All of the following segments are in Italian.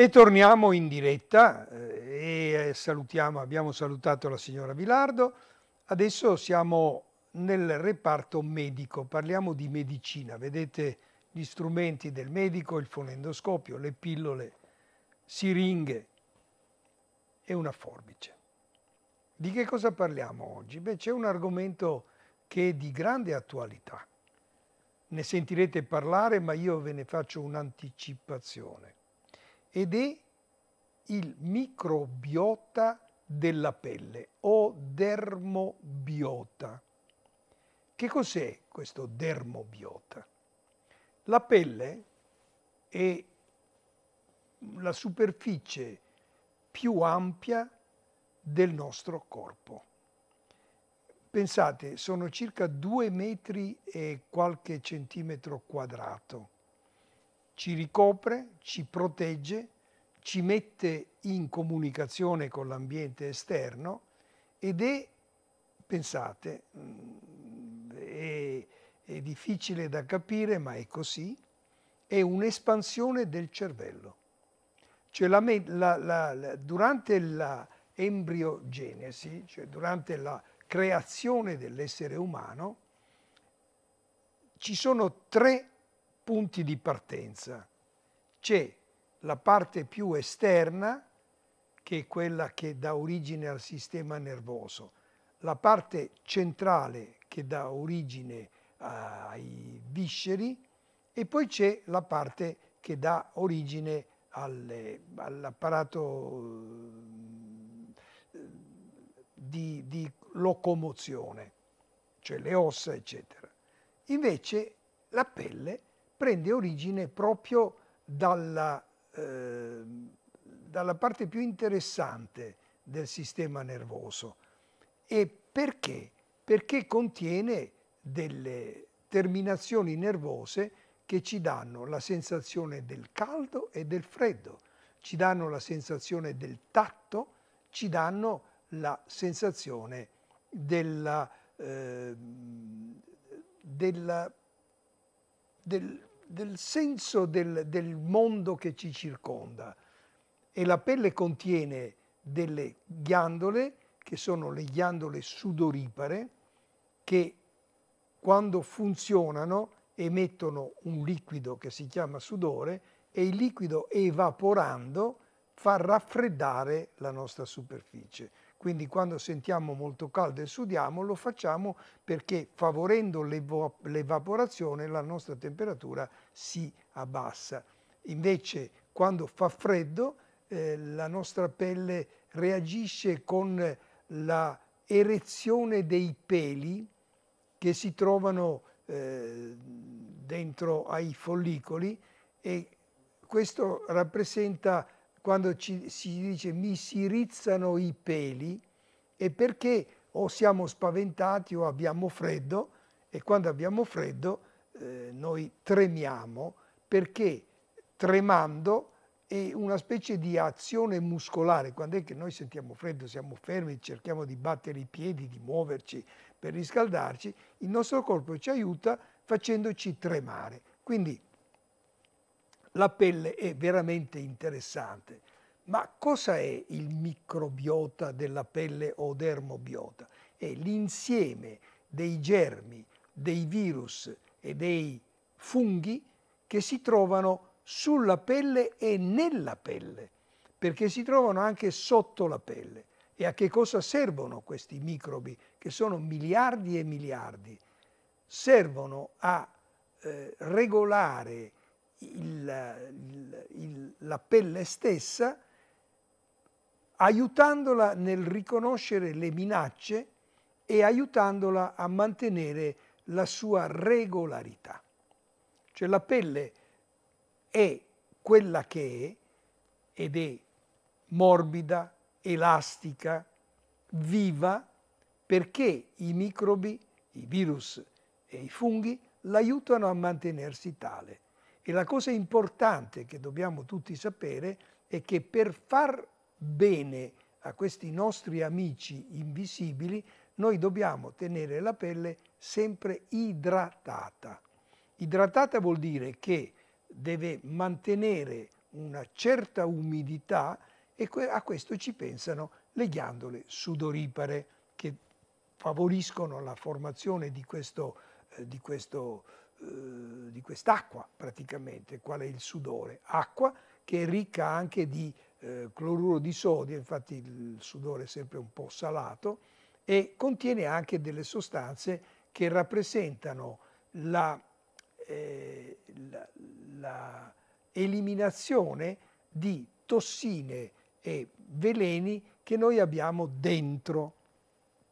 E torniamo in diretta eh, e eh, salutiamo, abbiamo salutato la signora Vilardo, adesso siamo nel reparto medico, parliamo di medicina, vedete gli strumenti del medico, il fonendoscopio, le pillole, siringhe e una forbice. Di che cosa parliamo oggi? Beh, c'è un argomento che è di grande attualità. Ne sentirete parlare, ma io ve ne faccio un'anticipazione ed è il microbiota della pelle o dermobiota. Che cos'è questo dermobiota? La pelle è la superficie più ampia del nostro corpo. Pensate, sono circa due metri e qualche centimetro quadrato ci ricopre, ci protegge, ci mette in comunicazione con l'ambiente esterno ed è, pensate, mm, è, è difficile da capire ma è così, è un'espansione del cervello. Cioè la, la, la, durante l'embriogenesi, cioè durante la creazione dell'essere umano, ci sono tre punti di partenza. C'è la parte più esterna, che è quella che dà origine al sistema nervoso, la parte centrale che dà origine ai visceri e poi c'è la parte che dà origine all'apparato eh, di, di locomozione, cioè le ossa, eccetera. Invece la pelle prende origine proprio dalla, eh, dalla parte più interessante del sistema nervoso. E perché? Perché contiene delle terminazioni nervose che ci danno la sensazione del caldo e del freddo, ci danno la sensazione del tatto, ci danno la sensazione della, eh, della, del, del senso del, del mondo che ci circonda. E la pelle contiene delle ghiandole, che sono le ghiandole sudoripare, che quando funzionano emettono un liquido che si chiama sudore e il liquido evaporando fa raffreddare la nostra superficie. Quindi quando sentiamo molto caldo e sudiamo lo facciamo perché favorendo l'evaporazione la nostra temperatura si abbassa. Invece quando fa freddo eh, la nostra pelle reagisce con la erezione dei peli che si trovano eh, dentro ai follicoli e questo rappresenta quando ci, si dice mi si rizzano i peli è perché o siamo spaventati o abbiamo freddo e quando abbiamo freddo eh, noi tremiamo perché tremando è una specie di azione muscolare, quando è che noi sentiamo freddo, siamo fermi, cerchiamo di battere i piedi, di muoverci per riscaldarci, il nostro corpo ci aiuta facendoci tremare. Quindi la pelle è veramente interessante. Ma cosa è il microbiota della pelle o dermobiota? È l'insieme dei germi, dei virus e dei funghi che si trovano sulla pelle e nella pelle, perché si trovano anche sotto la pelle. E a che cosa servono questi microbi, che sono miliardi e miliardi? Servono a eh, regolare il, il, la pelle stessa aiutandola nel riconoscere le minacce e aiutandola a mantenere la sua regolarità. Cioè la pelle è quella che è ed è morbida, elastica, viva, perché i microbi, i virus e i funghi l'aiutano a mantenersi tale. E la cosa importante che dobbiamo tutti sapere è che per far bene a questi nostri amici invisibili noi dobbiamo tenere la pelle sempre idratata. Idratata vuol dire che deve mantenere una certa umidità e a questo ci pensano le ghiandole sudoripare che favoriscono la formazione di questo, eh, di questo eh, di quest'acqua praticamente, qual è il sudore, acqua che è ricca anche di eh, cloruro di sodio, infatti il sudore è sempre un po' salato, e contiene anche delle sostanze che rappresentano la, eh, la, la eliminazione di tossine e veleni che noi abbiamo dentro.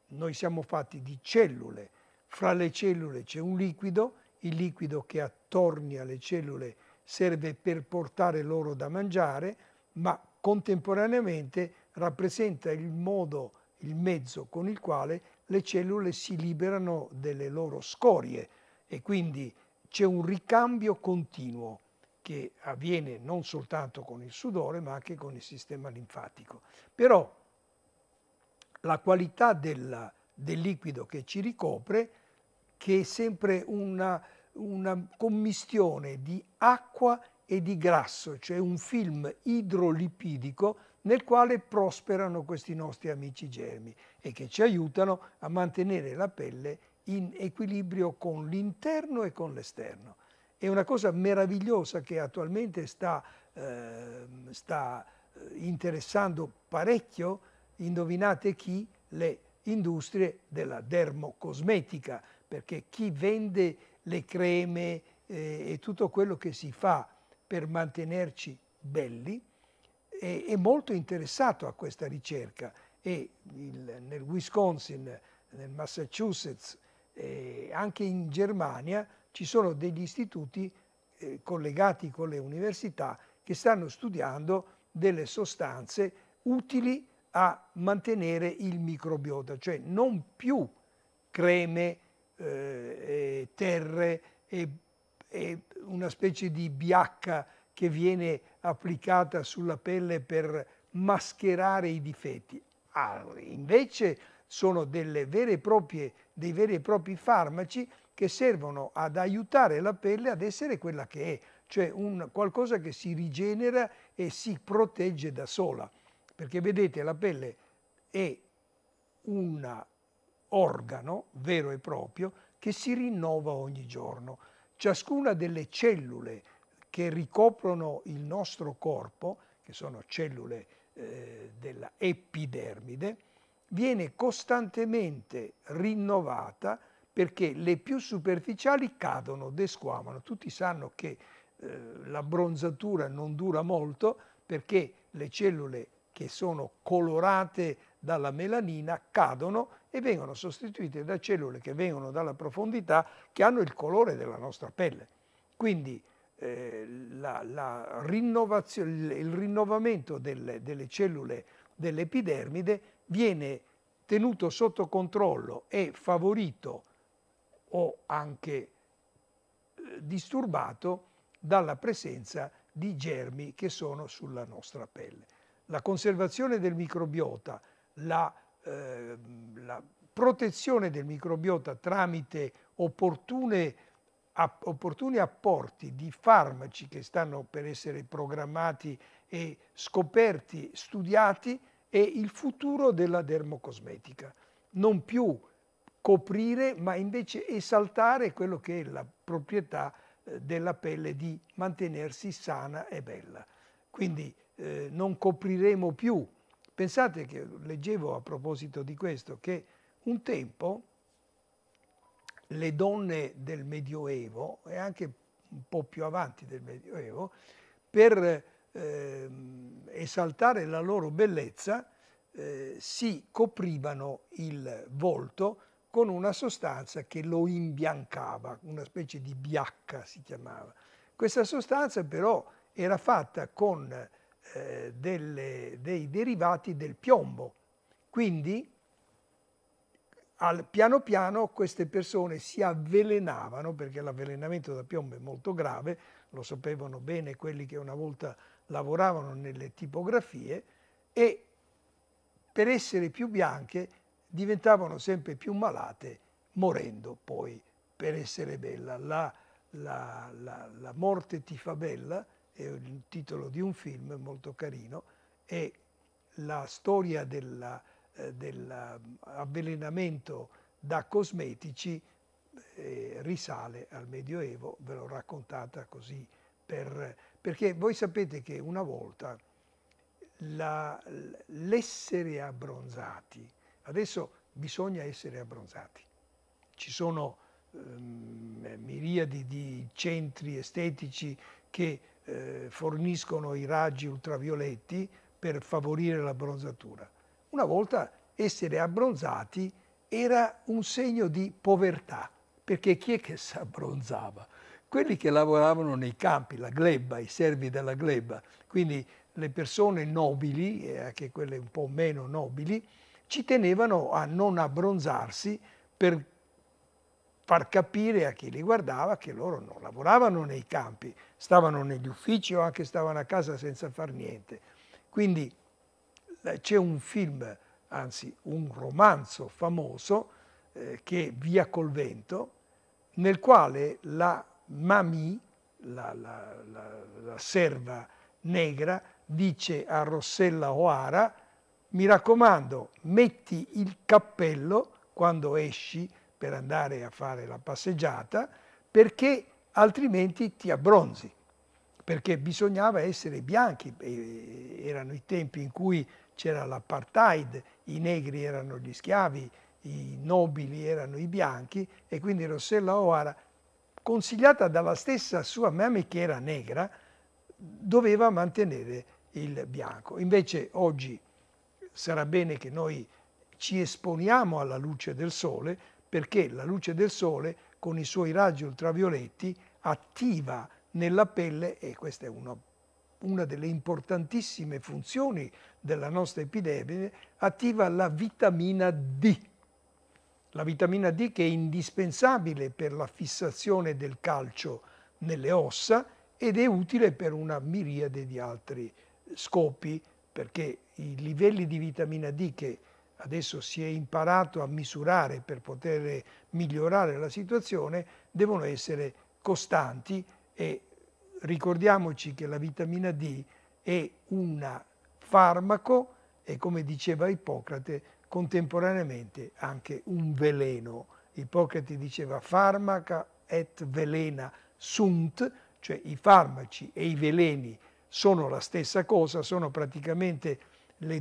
Noi siamo fatti di cellule, fra le cellule c'è un liquido il liquido che attorni alle cellule serve per portare loro da mangiare, ma contemporaneamente rappresenta il modo, il mezzo con il quale le cellule si liberano delle loro scorie e quindi c'è un ricambio continuo che avviene non soltanto con il sudore ma anche con il sistema linfatico. Però la qualità della, del liquido che ci ricopre che è sempre una una commistione di acqua e di grasso, cioè un film idrolipidico nel quale prosperano questi nostri amici germi e che ci aiutano a mantenere la pelle in equilibrio con l'interno e con l'esterno. È una cosa meravigliosa che attualmente sta, ehm, eh, sta interessando parecchio, indovinate chi, le industrie della dermocosmetica, perché chi vende le creme eh, e tutto quello che si fa per mantenerci belli, è, è molto interessato a questa ricerca e il, nel Wisconsin, nel Massachusetts, eh, anche in Germania ci sono degli istituti eh, collegati con le università che stanno studiando delle sostanze utili a mantenere il microbiota, cioè non più creme eh, terre e, e, una specie di biacca che viene applicata sulla pelle per mascherare i difetti. Ah, invece sono proprie, dei veri e propri farmaci che servono ad aiutare la pelle ad essere quella che è, cioè un, qualcosa che si rigenera e si protegge da sola. Perché vedete la pelle è una organo vero e proprio che si rinnova ogni giorno. Ciascuna delle cellule che ricoprono il nostro corpo, che sono cellule eh, della epidermide, viene costantemente rinnovata perché le più superficiali cadono, desquamano. Tutti sanno che eh, la bronzatura non dura molto perché le cellule che sono colorate dalla melanina cadono e vengono sostituite da cellule che vengono dalla profondità che hanno il colore della nostra pelle. Quindi eh, la, la il rinnovamento delle, delle cellule dell'epidermide viene tenuto sotto controllo e favorito o anche eh, disturbato dalla presenza di germi che sono sulla nostra pelle. La conservazione del microbiota, la Ehm, la protezione del microbiota tramite opportune, app opportuni apporti di farmaci che stanno per essere programmati e scoperti, studiati, è il futuro della dermocosmetica. Non più coprire, ma invece esaltare quello che è la proprietà eh, della pelle di mantenersi sana e bella. Quindi eh, non copriremo più Pensate che leggevo a proposito di questo che un tempo le donne del Medioevo e anche un po' più avanti del Medioevo per eh, esaltare la loro bellezza eh, si coprivano il volto con una sostanza che lo imbiancava, una specie di biacca si chiamava. Questa sostanza però era fatta con eh, delle, dei derivati del piombo. Quindi al, piano piano queste persone si avvelenavano, perché l'avvelenamento da piombo è molto grave, lo sapevano bene quelli che una volta lavoravano nelle tipografie, e per essere più bianche diventavano sempre più malate, morendo poi per essere bella. La, la, la, la morte ti fa bella è il titolo di un film molto carino, è la storia eh, dell'avvelenamento eh, da cosmetici eh, risale al Medioevo, ve l'ho raccontata così, per, perché voi sapete che una volta l'essere abbronzati, adesso bisogna essere abbronzati, ci sono ehm, miriadi di centri estetici che eh, forniscono i raggi ultravioletti per favorire l'abbronzatura. Una volta essere abbronzati era un segno di povertà, perché chi è che si abbronzava? Quelli che lavoravano nei campi, la gleba, i servi della gleba, quindi le persone nobili e anche quelle un po' meno nobili, ci tenevano a non abbronzarsi per far capire a chi li guardava che loro non lavoravano nei campi, stavano negli uffici o anche stavano a casa senza far niente. Quindi eh, c'è un film, anzi un romanzo famoso eh, che è Via col vento, nel quale la Mami, la, la, la, la serva negra, dice a Rossella O'Hara mi raccomando, metti il cappello quando esci per andare a fare la passeggiata perché altrimenti ti abbronzi, perché bisognava essere bianchi, erano i tempi in cui c'era l'apartheid, i negri erano gli schiavi, i nobili erano i bianchi e quindi Rossella O'Hara, consigliata dalla stessa sua mamma che era negra, doveva mantenere il bianco. Invece oggi sarà bene che noi ci esponiamo alla luce del sole perché la luce del sole con i suoi raggi ultravioletti attiva nella pelle e questa è una, una delle importantissime funzioni della nostra epidemia, attiva la vitamina D. La vitamina D che è indispensabile per la fissazione del calcio nelle ossa ed è utile per una miriade di altri scopi perché i livelli di vitamina D che adesso si è imparato a misurare per poter migliorare la situazione devono essere costanti e ricordiamoci che la vitamina D è un farmaco e come diceva Ippocrate contemporaneamente anche un veleno. Ippocrate diceva farmaca et velena sunt, cioè i farmaci e i veleni sono la stessa cosa, sono praticamente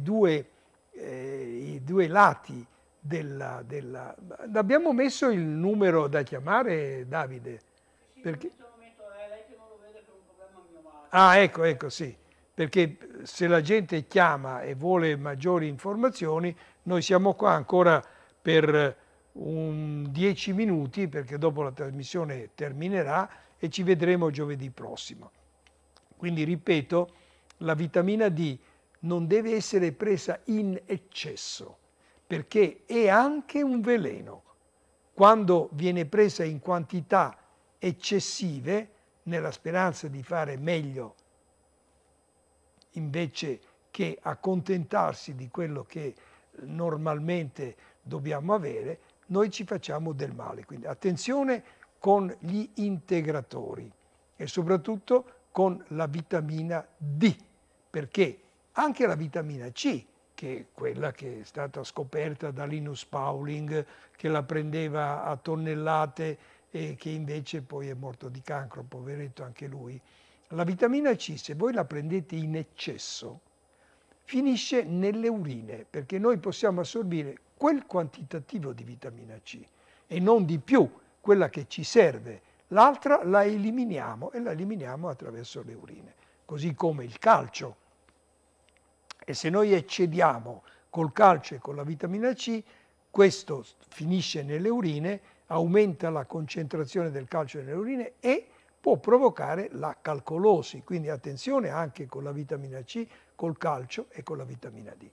due, eh, i due lati della, della... Abbiamo messo il numero da chiamare, Davide? Perché... Ah, ecco, ecco, sì. Perché eh, se la gente chiama e vuole maggiori informazioni, noi siamo qua ancora per eh, un dieci minuti, perché dopo la trasmissione terminerà e ci vedremo giovedì prossimo. Quindi ripeto, la vitamina D non deve essere presa in eccesso, perché è anche un veleno. Quando viene presa in quantità eccessive nella speranza di fare meglio invece che accontentarsi di quello che normalmente dobbiamo avere, noi ci facciamo del male. Quindi attenzione con gli integratori e soprattutto con la vitamina D, perché anche la vitamina C, che è quella che è stata scoperta da Linus Pauling, che la prendeva a tonnellate e che invece poi è morto di cancro, poveretto anche lui. La vitamina C, se voi la prendete in eccesso, finisce nelle urine, perché noi possiamo assorbire quel quantitativo di vitamina C e non di più quella che ci serve. L'altra la eliminiamo e la eliminiamo attraverso le urine, così come il calcio. E se noi eccediamo col calcio e con la vitamina C, questo finisce nelle urine, aumenta la concentrazione del calcio nelle urine e può provocare la calcolosi, quindi attenzione anche con la vitamina C, col calcio e con la vitamina D.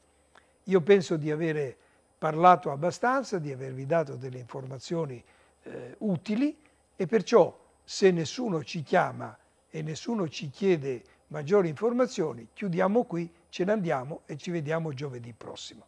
Io penso di avere parlato abbastanza, di avervi dato delle informazioni eh, utili e perciò se nessuno ci chiama e nessuno ci chiede maggiori informazioni, chiudiamo qui, ce ne andiamo e ci vediamo giovedì prossimo.